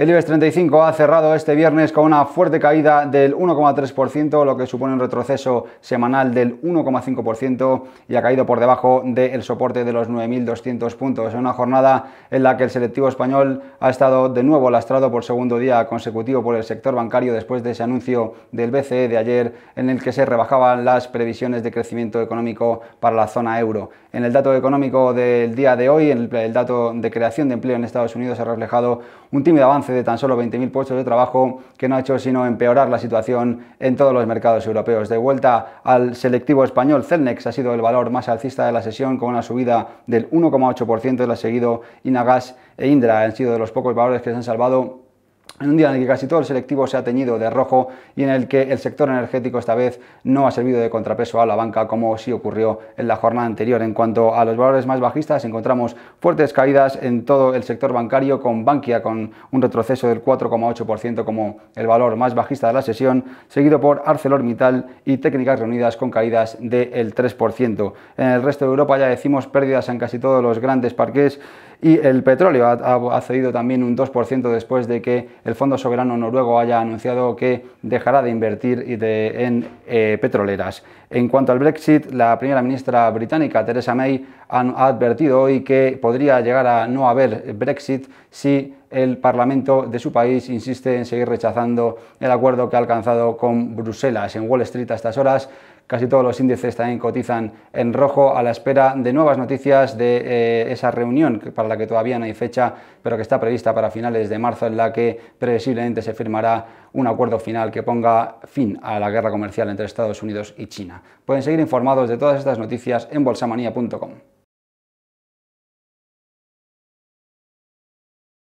El IBEX 35 ha cerrado este viernes con una fuerte caída del 1,3%, lo que supone un retroceso semanal del 1,5% y ha caído por debajo del soporte de los 9.200 puntos. En una jornada en la que el selectivo español ha estado de nuevo lastrado por segundo día consecutivo por el sector bancario después de ese anuncio del BCE de ayer en el que se rebajaban las previsiones de crecimiento económico para la zona euro. En el dato económico del día de hoy, el dato de creación de empleo en Estados Unidos, ha reflejado un tímido avance de tan solo 20.000 puestos de trabajo que no ha hecho sino empeorar la situación en todos los mercados europeos. De vuelta al selectivo español, Celnex ha sido el valor más alcista de la sesión con una subida del 1,8%, la ha seguido Inagas e Indra. Han sido de los pocos valores que se han salvado en un día en el que casi todo el selectivo se ha teñido de rojo y en el que el sector energético esta vez no ha servido de contrapeso a la banca como sí ocurrió en la jornada anterior. En cuanto a los valores más bajistas, encontramos fuertes caídas en todo el sector bancario con Bankia con un retroceso del 4,8% como el valor más bajista de la sesión, seguido por ArcelorMittal y Técnicas Reunidas con caídas del 3%. En el resto de Europa ya decimos pérdidas en casi todos los grandes parques y el petróleo ha, cedido también un 2% después de que el Fondo Soberano Noruego haya anunciado que dejará de invertir en eh, petroleras. En cuanto al Brexit, la primera ministra británica Theresa May ha advertido hoy que podría llegar a no haber Brexit si el Parlamento de su país insiste en seguir rechazando el acuerdo que ha alcanzado con Bruselas. En Wall Street a estas horas Casi todos los índices también cotizan en rojo a la espera de nuevas noticias de eh, esa reunión para la que todavía no hay fecha, pero que está prevista para finales de marzo, en la que previsiblemente se firmará un acuerdo final que ponga fin a la guerra comercial entre Estados Unidos y China. Pueden seguir informados de todas estas noticias en bolsamanía.com.